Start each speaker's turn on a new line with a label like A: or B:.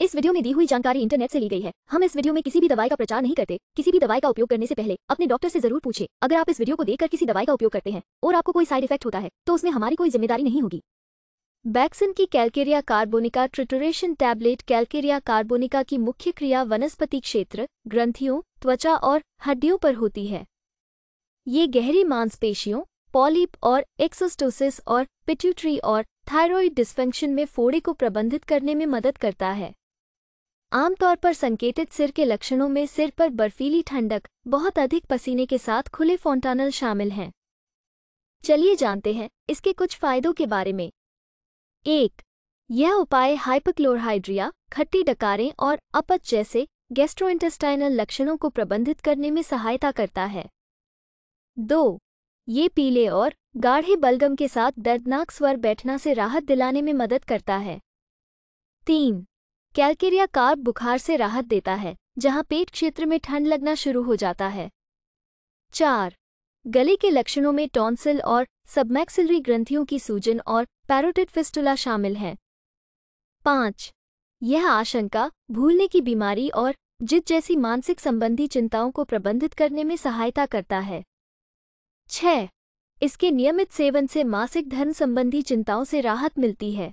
A: इस वीडियो में दी हुई जानकारी इंटरनेट से ली गई है हम इस वीडियो में किसी भी दवाई का प्रचार नहीं करते किसी भी दवाई का उपयोग करने से पहले अपने डॉक्टर से जरूर पूछे अगर आप इस वीडियो को देखकर किसी दवाई का उपयोग करते हैं और आपको कोई साइड इफेक्ट होता है तो उसमें हमारी कोई जिम्मेदारी नहीं होगी बैक्सिन की calcarea carbonica trituration tablet calcarea carbonica की मुख्य क्रिया वनस्पति क्षेत्र ग्रंथियों त्वचा और हड्डियों पर होती है ये गहरी मांसपेशियों पॉलिप और एक्सोस्टोसिस और पिट्यूटरी और थायराइड डिस्फंक्शन में फोड़े को प्रबंधित करने में मदद करता है आमतौर पर संकेतित सिर के लक्षणों में सिर पर बर्फीली ठंडक बहुत अधिक पसीने के साथ खुले फोंटानल शामिल हैं चलिए जानते हैं इसके कुछ फायदों के बारे में एक यह उपाय हाइपक्लोरहाइड्रिया खट्टी डकारें और अपच जैसे गैस्ट्रोइंटेस्टाइनल लक्षणों को प्रबंधित करने में सहायता करता है दो ये पीले और गाढ़े बलगम के साथ दर्दनाक स्वर बैठना से राहत दिलाने में मदद करता है तीन कैल्केरिया कार्ब बुखार से राहत देता है जहां पेट क्षेत्र में ठंड लगना शुरू हो जाता है चार गले के लक्षणों में टॉन्सिल और सबमैक्सिलरी ग्रंथियों की सूजन और पैरोटिड फिस्टुला शामिल हैं पाँच यह आशंका भूलने की बीमारी और जिद जैसी मानसिक संबंधी चिंताओं को प्रबंधित करने में सहायता करता है छ इसके नियमित सेवन से मासिक धर्म संबंधी चिंताओं से राहत मिलती है